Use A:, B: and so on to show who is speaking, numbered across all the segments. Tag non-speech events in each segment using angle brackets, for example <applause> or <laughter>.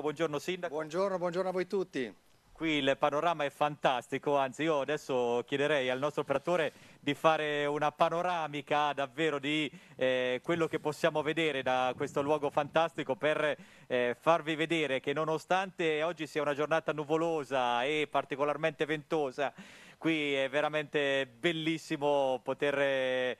A: Buongiorno Sindaco. Buongiorno, buongiorno a voi tutti. Qui il panorama è fantastico, anzi io adesso chiederei al nostro operatore di fare una panoramica davvero di eh, quello che possiamo vedere da questo luogo fantastico per eh, farvi vedere che nonostante oggi sia una giornata nuvolosa e particolarmente ventosa, qui è veramente bellissimo poter... Eh,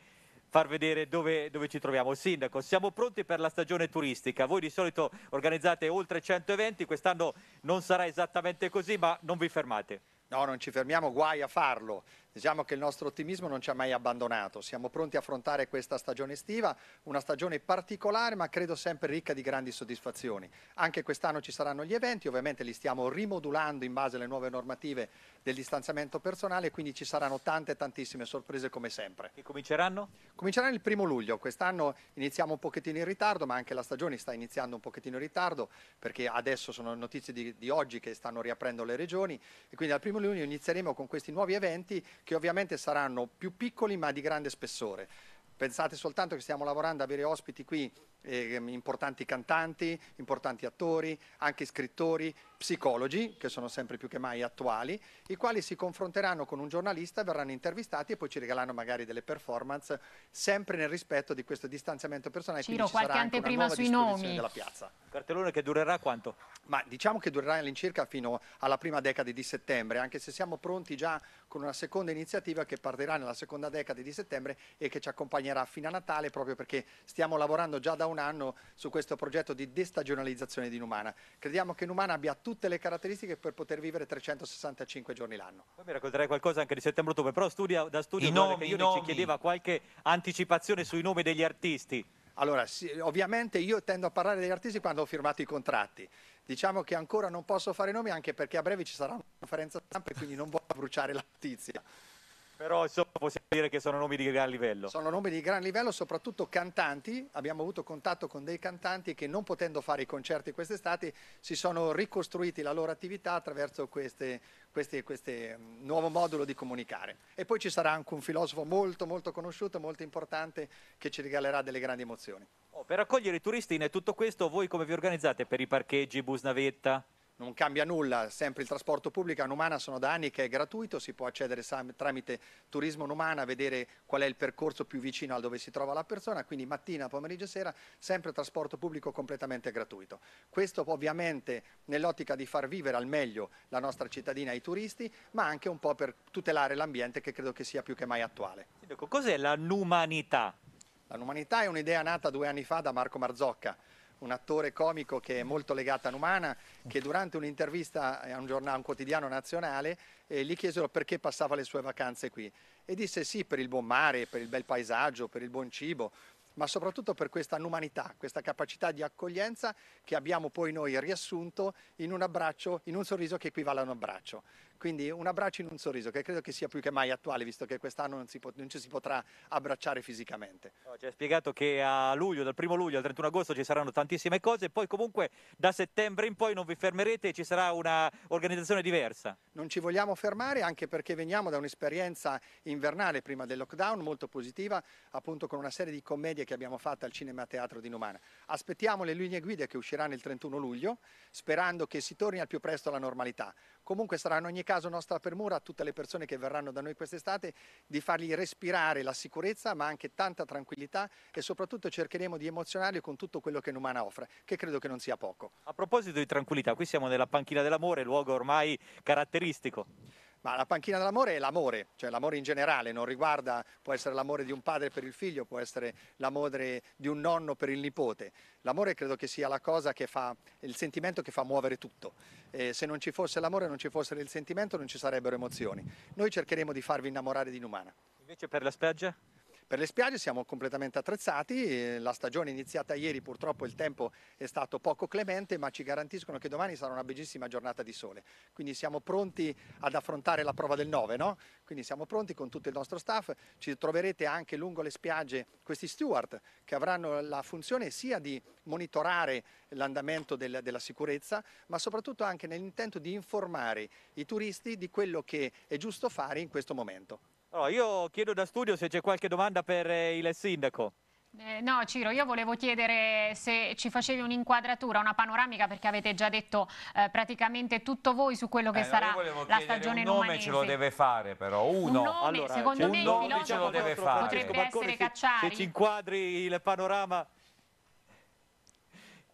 A: far vedere dove, dove, ci troviamo. Sindaco, siamo pronti per la stagione turistica. Voi di solito organizzate oltre 100
B: eventi, quest'anno non sarà esattamente così, ma non vi fermate. No, non ci fermiamo, guai a farlo. Diciamo che il nostro ottimismo non ci ha mai abbandonato. Siamo pronti a affrontare questa stagione estiva, una stagione particolare ma credo sempre ricca di grandi soddisfazioni. Anche quest'anno ci saranno gli eventi, ovviamente li stiamo rimodulando in base alle nuove normative del distanziamento personale, quindi ci saranno tante tantissime sorprese come sempre. E cominceranno? Cominceranno il primo luglio. Quest'anno iniziamo un pochettino in ritardo, ma anche la stagione sta iniziando un pochettino in ritardo perché adesso sono notizie di, di oggi che stanno riaprendo le regioni e quindi al primo 1 luglio inizieremo con questi nuovi eventi che ovviamente saranno più piccoli ma di grande spessore. Pensate soltanto che stiamo lavorando a avere ospiti qui eh, importanti cantanti, importanti attori, anche scrittori, psicologi, che sono sempre più che mai attuali, i quali si confronteranno con un giornalista, verranno intervistati e poi ci regaleranno magari delle performance, sempre nel rispetto di questo distanziamento personale. Ciro, Quindi ci qualche sarà anteprima sui nomi. Della piazza. Cartellone che durerà quanto? Ma diciamo che durerà all'incirca fino alla prima decade di settembre, anche se siamo pronti già con una seconda iniziativa che partirà nella seconda decade di settembre e che ci accompagnerà fino a Natale, proprio perché stiamo lavorando già da un anno su questo progetto di destagionalizzazione di Numana. Crediamo che Numana abbia tutte le caratteristiche per poter vivere 365 giorni l'anno.
A: Poi mi racconterai qualcosa
B: anche di settembre-ottobre, però studia, da studio che io nomi. ci chiedeva qualche anticipazione sui nomi degli artisti. Allora, sì, ovviamente io tendo a parlare degli artisti quando ho firmato i contratti. Diciamo che ancora non posso fare nomi anche perché a breve ci sarà una conferenza stampa e quindi non voglio bruciare la notizia.
A: Però insomma possiamo dire che sono nomi di gran livello. Sono
B: nomi di gran livello, soprattutto cantanti. Abbiamo avuto contatto con dei cantanti che non potendo fare i concerti quest'estate si sono ricostruiti la loro attività attraverso questo mm, nuovo modulo di comunicare. E poi ci sarà anche un filosofo molto molto conosciuto, molto importante che ci regalerà delle grandi emozioni. Oh, per accogliere i turisti in tutto questo voi come vi organizzate per i parcheggi, bus navetta? non cambia nulla, sempre il trasporto pubblico a Numana sono da anni che è gratuito, si può accedere tramite Turismo Numana, vedere qual è il percorso più vicino a dove si trova la persona, quindi mattina, pomeriggio e sera sempre trasporto pubblico completamente gratuito. Questo ovviamente nell'ottica di far vivere al meglio la nostra cittadina ai turisti, ma anche un po' per tutelare l'ambiente che credo che sia più che mai attuale. Cos'è la numanità? La numanità è un'idea nata due anni fa da Marco Marzocca, un attore comico che è molto legato a Numana, mm. che durante un'intervista a un, giornale, un quotidiano nazionale eh, gli chiesero perché passava le sue vacanze qui e disse sì per il buon mare, per il bel paesaggio, per il buon cibo, ma soprattutto per questa numanità, questa capacità di accoglienza che abbiamo poi noi riassunto in un abbraccio, in un sorriso che equivale a un abbraccio. Quindi un abbraccio in un sorriso, che credo che sia più che mai attuale, visto che quest'anno non, non, ci si potrà abbracciare fisicamente.
A: ci ha spiegato che a luglio, dal 1 luglio al 31 agosto ci saranno tantissime cose, poi comunque da settembre in poi non vi fermerete e ci sarà un'organizzazione diversa.
B: Non ci vogliamo fermare anche perché veniamo da un'esperienza invernale prima del lockdown molto positiva, appunto con una serie di commedie che abbiamo fatto al Cinema Teatro di Numana. Aspettiamo le linee guida che usciranno il 31 luglio, sperando che si torni al più presto alla normalità. Comunque sarà in ogni caso nostra premura a tutte le persone che verranno da noi quest'estate di fargli respirare la sicurezza ma anche tanta tranquillità e soprattutto cercheremo di emozionarli con tutto quello che Numana offre, che credo che non sia poco.
A: A proposito di tranquillità, qui siamo nella panchina dell'amore, luogo ormai caratteristico.
B: Ma la panchina dell'amore è l'amore, cioè l'amore in generale, non riguarda, può essere l'amore di un padre per il figlio, può essere l'amore di un nonno per il nipote. L'amore credo che sia la cosa che fa, il sentimento che fa muovere tutto. Eh, se non ci fosse l'amore, non ci fosse il sentimento, non ci sarebbero emozioni. Noi cercheremo di farvi innamorare di Numana.
A: Invece per la spiaggia?
B: Per le spiagge siamo completamente attrezzati, la stagione è iniziata ieri, purtroppo il tempo è stato poco clemente, ma ci garantiscono che domani sarà una bellissima giornata di sole. Quindi siamo pronti ad affrontare la prova del 9, no? Quindi siamo pronti con tutto il nostro staff, ci troverete anche lungo le spiagge questi steward che avranno la funzione sia di monitorare l'andamento del, della sicurezza, ma soprattutto anche nell'intento di informare i turisti di quello che è giusto fare in questo momento.
A: Allora, io chiedo da studio se c'è qualche domanda per eh, il sindaco.
C: Eh, no Ciro, io volevo chiedere se ci facevi un'inquadratura, una panoramica perché avete già detto eh, praticamente tutto voi su quello che eh, sarà la
A: stagione nuova. Un nome numanese. ce lo deve fare però, uno. Un nome, allora, secondo me il filosofo deve fare. potrebbe Marconi, cioè, essere Cacciari. Se, ci inquadri il
B: panorama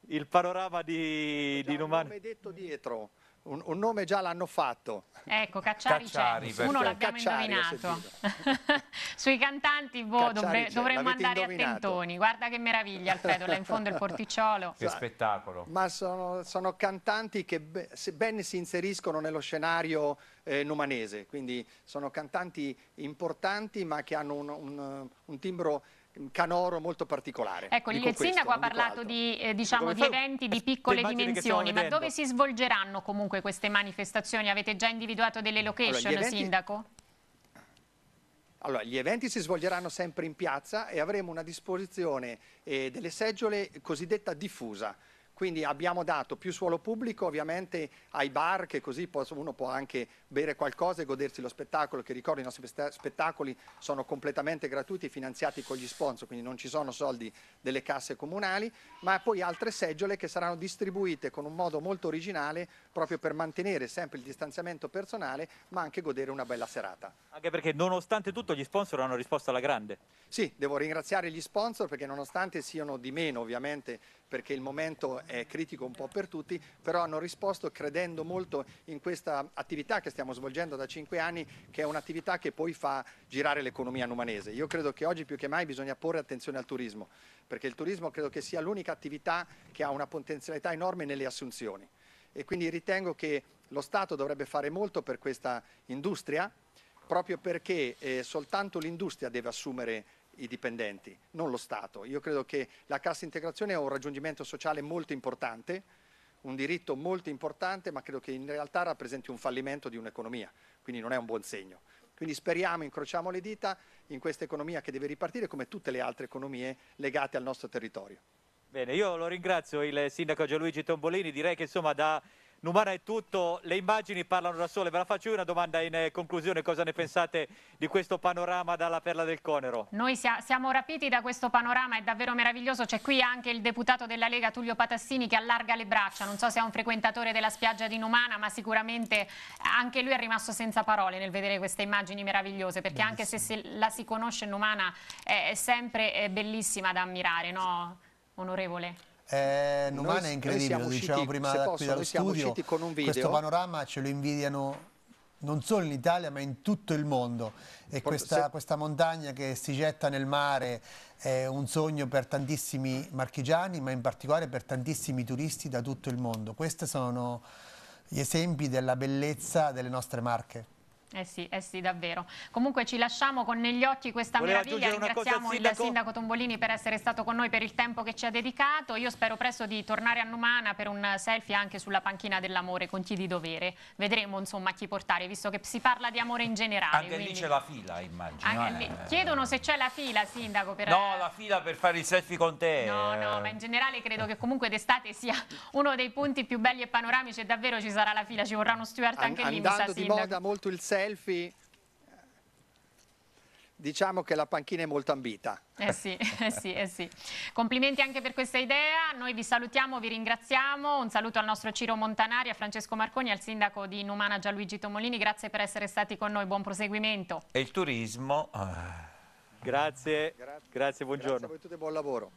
B: il panorama di, di Numano. Come detto dietro un, un nome già l'hanno fatto.
C: Ecco, Cacciari, Cacciari c'è, uno l'abbiamo indovinato. <laughs> Sui cantanti boh, dovre, dovremmo andare indovinato. a Guarda che meraviglia Alfredo, là in fondo il porticciolo. Che
B: spettacolo. Ma sono, sono cantanti che ben si inseriscono nello scenario eh, numanese, quindi sono cantanti importanti ma che hanno un, un, un timbro canoro molto particolare. Ecco, il questo, sindaco ha parlato
C: di, eh, diciamo, di eventi
B: di piccole dimensioni, ma dove
C: si svolgeranno comunque queste manifestazioni? Avete già individuato delle location, allora, eventi... sindaco?
B: Allora, gli eventi si svolgeranno sempre in piazza e avremo una disposizione eh, delle seggiole cosiddetta diffusa. Quindi abbiamo dato più suolo pubblico ovviamente ai bar che così uno può anche bere qualcosa e godersi lo spettacolo, che ricordo i nostri spettacoli sono completamente gratuiti, finanziati con gli sponsor, quindi non ci sono soldi delle casse comunali, ma poi altre seggiole che saranno distribuite con un modo molto originale proprio per mantenere sempre il distanziamento personale, ma anche godere una bella serata. Anche
A: perché nonostante tutto gli sponsor hanno risposto alla grande.
B: Sì, devo ringraziare gli sponsor perché nonostante siano di meno ovviamente perché il momento è critico un po' per tutti, però hanno risposto credendo molto in questa attività che stiamo svolgendo da cinque anni, che è un'attività che poi fa girare l'economia numanese. Io credo che oggi più che mai bisogna porre attenzione al turismo, perché il turismo credo che sia l'unica attività che ha una potenzialità enorme nelle assunzioni. E quindi ritengo che lo Stato dovrebbe fare molto per questa industria, proprio perché eh, soltanto l'industria deve assumere i dipendenti, non lo Stato. Io credo che la cassa integrazione è un raggiungimento sociale molto importante, un diritto molto importante, ma credo che in realtà rappresenti un fallimento di un'economia, quindi non è un buon segno. Quindi speriamo, incrociamo le dita in questa economia che deve ripartire come tutte le altre economie legate al nostro territorio.
A: Bene, io lo ringrazio il sindaco Gianluigi Tombolini, direi che insomma da... Numana è tutto, le immagini parlano da sole, ve la faccio io una domanda in eh, conclusione, cosa ne pensate di questo panorama dalla Perla del Conero?
C: Noi siamo rapiti da questo panorama, è davvero meraviglioso, c'è qui anche il deputato della Lega Tullio Patassini che allarga le braccia, non so se è un frequentatore della spiaggia di Numana, ma sicuramente anche lui è rimasto senza parole nel vedere queste immagini meravigliose, perché Benissimo. anche se si, la si conosce Numana è sempre eh, bellissima da ammirare, no onorevole?
B: Eh, Numana è incredibile, lo dicevamo usciti, prima posso, qui dallo studio. Questo panorama ce lo invidiano non solo in Italia ma in tutto il mondo e questa, questa montagna che si getta nel mare è un sogno per tantissimi marchigiani ma in particolare per tantissimi turisti da tutto il mondo. Questi sono gli esempi della bellezza delle nostre marche.
C: Eh sì, eh sì, davvero. Comunque ci lasciamo con negli occhi questa Volevo meraviglia, ringraziamo cosa, il sindaco Tombolini per essere stato con noi, per il tempo che ci ha dedicato, io spero presto di tornare a Numana per un selfie anche sulla panchina dell'amore con chi di dovere, vedremo insomma chi portare, visto che si parla di amore in generale. Anche quindi... lì c'è la
A: fila immagino. Eh. Chiedono
C: se c'è la fila sindaco. Per... No, la
A: fila per fare il
B: selfie con te. No, no, ma in
C: generale credo che comunque d'estate sia uno dei punti più belli e panoramici e davvero ci sarà la fila, ci vorrà uno steward anche An lì. Andando di moda
B: molto il selfie selfie diciamo che la panchina è molto ambita.
C: Eh sì, <laughs> eh sì, eh sì. Complimenti anche per questa idea, noi vi salutiamo, vi ringraziamo, un saluto al nostro Ciro Montanari, a Francesco Marconi, al sindaco di Numana Gianluigi Tomolini, grazie per essere stati con noi, buon proseguimento.
A: E il turismo... Eh. Grazie, grazie, grazie buongiorno. Grazie a voi tutti e buon lavoro.